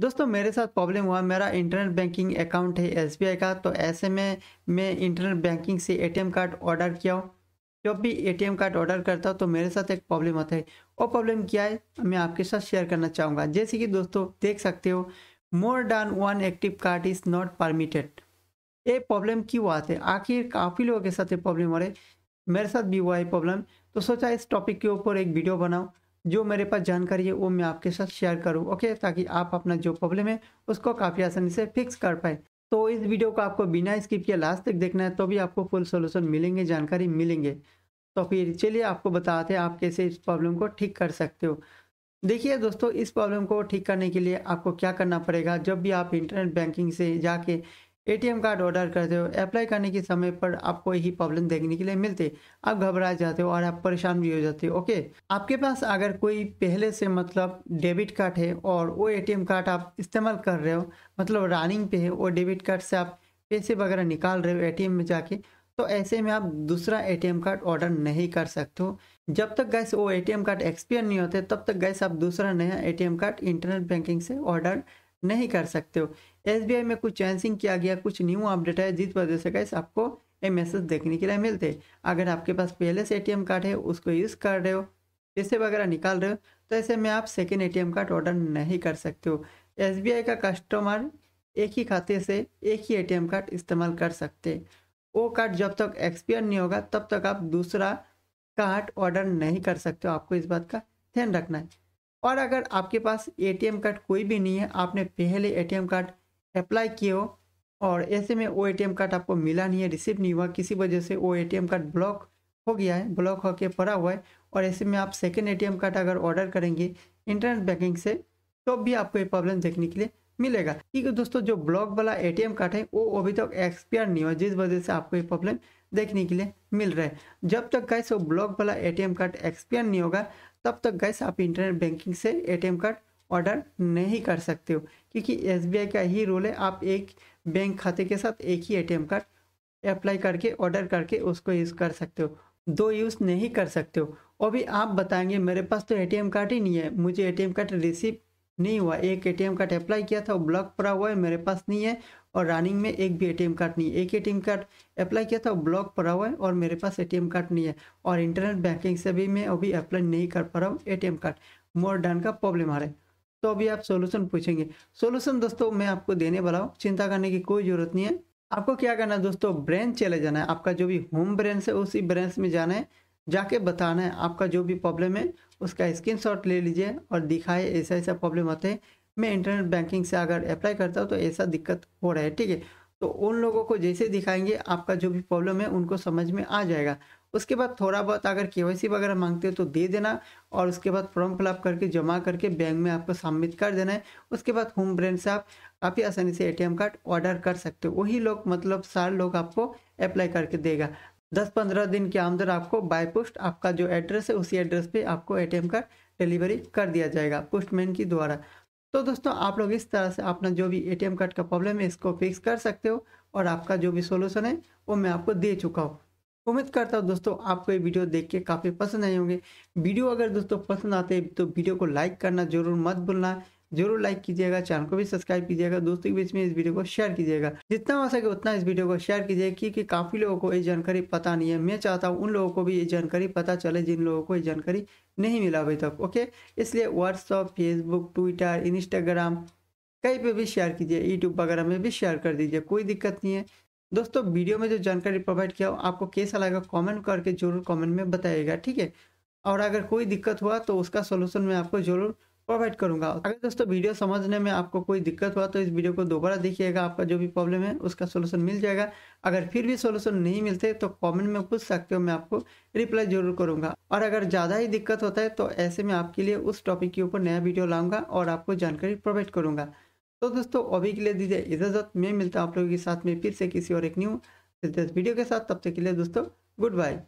दोस्तों मेरे साथ प्रॉब्लम हुआ मेरा इंटरनेट बैंकिंग अकाउंट है एसबीआई का तो ऐसे में मैं इंटरनेट बैंकिंग से एटीएम कार्ड ऑर्डर किया हूँ जब भी एटीएम कार्ड ऑर्डर करता हूँ तो मेरे साथ एक प्रॉब्लम आता है और प्रॉब्लम क्या है मैं आपके साथ शेयर करना चाहूँगा जैसे कि दोस्तों देख सकते हो more than one active card is not permitted ये प्रॉब्लम क्यों आते है आखिर काफ़ी लोगों के साथ ये प्रॉब्लम हो रही मेरे साथ भी हुआ है प्रॉब्लम तो सोचा इस टॉपिक के ऊपर एक वीडियो बनाओ जो मेरे पास जानकारी है वो मैं आपके साथ शेयर करूँ ओके ताकि आप अपना जो प्रॉब्लम है उसको काफ़ी आसानी से फिक्स कर पाए तो इस वीडियो को आपको बिना स्किप किए लास्ट तक देखना है तो भी आपको फुल सोल्यूशन मिलेंगे जानकारी मिलेंगे तो फिर चलिए आपको बताते हैं आप कैसे इस प्रॉब्लम को ठीक कर सकते हो देखिए दोस्तों इस प्रॉब्लम को ठीक करने के लिए आपको क्या करना पड़ेगा जब भी आप इंटरनेट बैंकिंग से जाके एटीएम कार्ड ऑर्डर करते हो अप्लाई करने के समय पर आपको यही प्रॉब्लम देखने के लिए मिलते आप घबरा जाते हो और आप परेशान भी हो जाते हो ओके आपके पास अगर कोई पहले से मतलब डेबिट कार्ड है और वो एटीएम कार्ड आप इस्तेमाल कर रहे हो मतलब रनिंग पे है वो डेबिट कार्ड से आप पैसे वगैरह निकाल रहे हो एटीएम में जाके तो ऐसे में आप दूसरा एटीएम कार्ड ऑर्डर नहीं कर सकते हो जब तक गैस वो एटीएम कार्ड एक्सपायर नहीं होते तब तक गैस आप दूसरा नया एटीएम कार्ड इंटरनेट बैंकिंग से ऑर्डर नहीं कर सकते हो एस में कुछ चेंजिंग किया गया कुछ न्यू अपडेट है जिस वजह से कैसे आपको ये मैसेज देखने के लिए मिलते अगर आपके पास पहले से ए कार्ड है उसको यूज़ कर रहे हो पैसे वगैरह निकाल रहे हो तो ऐसे में आप सेकेंड ए कार्ड ऑर्डर नहीं कर सकते हो एस का कस्टमर एक ही खाते से एक ही ए कार्ड इस्तेमाल कर सकते वो कार्ड जब तक एक्सपायर नहीं होगा तब तक आप दूसरा कार्ड ऑर्डर नहीं कर सकते हो आपको इस बात का ध्यान रखना है और अगर आपके पास एटीएम कार्ड कोई भी नहीं है आपने पहले एटीएम कार्ड अप्लाई किए हो और ऐसे में वो ए कार्ड आपको मिला नहीं है रिसीव नहीं हुआ किसी वजह से वो ए कार्ड ब्लॉक हो गया है ब्लॉक होके पड़ा हुआ है और ऐसे में आप सेकेंड ए कार्ड अगर ऑर्डर करेंगे इंटरनेट बैंकिंग से तो भी आपको ये प्रॉब्लम देखने के लिए मिलेगा क्योंकि दोस्तों जो ब्लॉक वाला एटीएम कार्ड है वो अभी तक एक्सपायर नहीं हुआ जिस वजह से आपको ये प्रॉब्लम देखने के लिए मिल रहा है जब तक गैस वो ब्लॉक वाला एटीएम कार्ड एक्सपायर नहीं होगा तब तक गैस आप इंटरनेट बैंकिंग से एटीएम कार्ड ऑर्डर नहीं कर सकते हो क्योंकि एस का ही रूल है आप एक बैंक खाते के साथ एक ही ए कार्ड अप्लाई करके ऑर्डर करके उसको यूज़ कर सकते हो दो यूज़ नहीं कर सकते हो और भी आप बताएंगे मेरे पास तो एटीएम कार्ड ही नहीं है मुझे एटीएम कार्ड रिसीव नहीं हुआ एक एटीएम कार्ड अप्लाई किया था वो ब्लॉक पड़ा हुआ है मेरे पास नहीं है और रनिंग में एक भी एटीएम कार्ड नहीं एक एटीएम कार्ड अप्लाई किया था वो ब्लॉक पड़ा हुआ है और मेरे पास ए कार्ड नहीं है और इंटरनेट बैंकिंग से भी मैं अभी अप्लाई नहीं कर पा रहा हूँ ए कार्ड मोर डन का प्रॉब्लम आ रहा है तो अभी आप सोल्यूशन पूछेंगे सोल्यूशन दोस्तों मैं आपको देने वाला हूँ चिंता करने की कोई जरूरत नहीं है आपको क्या करना है दोस्तों ब्रांच चले जाना है आपका जो भी होम ब्रांच है उसी ब्रांच में जाना है जाके बताना है आपका जो भी प्रॉब्लम है उसका स्क्रीनशॉट ले लीजिए और दिखाए ऐसा ऐसा प्रॉब्लम होते हैं मैं इंटरनेट बैंकिंग से अगर अप्लाई करता हूँ तो ऐसा दिक्कत हो रहा है ठीक है तो उन लोगों को जैसे दिखाएंगे आपका जो भी प्रॉब्लम है उनको समझ में आ जाएगा उसके बाद थोड़ा बहुत अगर के वगैरह मांगते हो तो दे देना और उसके बाद फॉर्म फिलअप करके जमा करके बैंक में आपको सबमिट कर देना है उसके बाद होम ब्रेंड से आप काफ़ी आसानी से एटीएम कार्ड ऑर्डर कर सकते हो वही लोग मतलब सारे लोग आपको अप्लाई करके देगा दस पंद्रह दिन के अंदर आपको बाय पोस्ट आपका जो एड्रेस है उसी एड्रेस पे आपको एटीएम कार्ड डिलीवरी कर दिया जाएगा पोस्टमैन के द्वारा तो दोस्तों आप लोग इस तरह से अपना जो भी ए कार्ड का प्रॉब्लम है इसको फिक्स कर सकते हो और आपका जो भी सोल्यूशन है वो मैं आपको दे चुका हूँ उम्मीद करता हूँ दोस्तों आपको ये वीडियो देख के काफ़ी पसंद आए होंगे वीडियो अगर दोस्तों पसंद आते हैं तो वीडियो को लाइक करना जरूर मत भूलना जरूर लाइक कीजिएगा चैनल को भी सब्सक्राइब कीजिएगा दोस्तों के बीच में इस वीडियो को शेयर कीजिएगा जितना हो सके उतना इस वीडियो को शेयर कीजिए क्योंकि काफ़ी लोगों को ये जानकारी पता नहीं है मैं चाहता हूँ उन लोगों को भी ये जानकारी पता चले जिन लोगों को ये जानकारी नहीं मिला अभी तक ओके इसलिए व्हाट्सअप फेसबुक ट्विटर इंस्टाग्राम कहीं पर भी शेयर कीजिए यूट्यूब वगैरह में भी शेयर कर दीजिए कोई दिक्कत नहीं है दोस्तों वीडियो में जो जानकारी प्रोवाइड किया हो आपको कैसा लगा कमेंट करके जरूर कमेंट में बताइएगा ठीक है और अगर कोई दिक्कत हुआ तो उसका सोल्यूशन मैं आपको जरूर प्रोवाइड करूंगा अगर दोस्तों वीडियो समझने में आपको कोई दिक्कत हुआ तो इस वीडियो को दोबारा देखिएगा आपका जो भी प्रॉब्लम है उसका सोल्यूशन मिल जाएगा अगर फिर भी सोल्यूशन नहीं मिलते तो कॉमेंट में पूछ सकते हो मैं आपको रिप्लाई जरूर करूंगा और अगर ज़्यादा ही दिक्कत होता है तो ऐसे में आपके लिए उस टॉपिक के ऊपर नया वीडियो लाऊंगा और आपको जानकारी प्रोवाइड करूंगा तो दोस्तों अभी के लिए दीजिए इजाज़त मैं मिलता हूँ आप लोगों के साथ में फिर से किसी और एक न्यू दिलचस्प वीडियो के साथ तब तक के लिए दोस्तों गुड बाय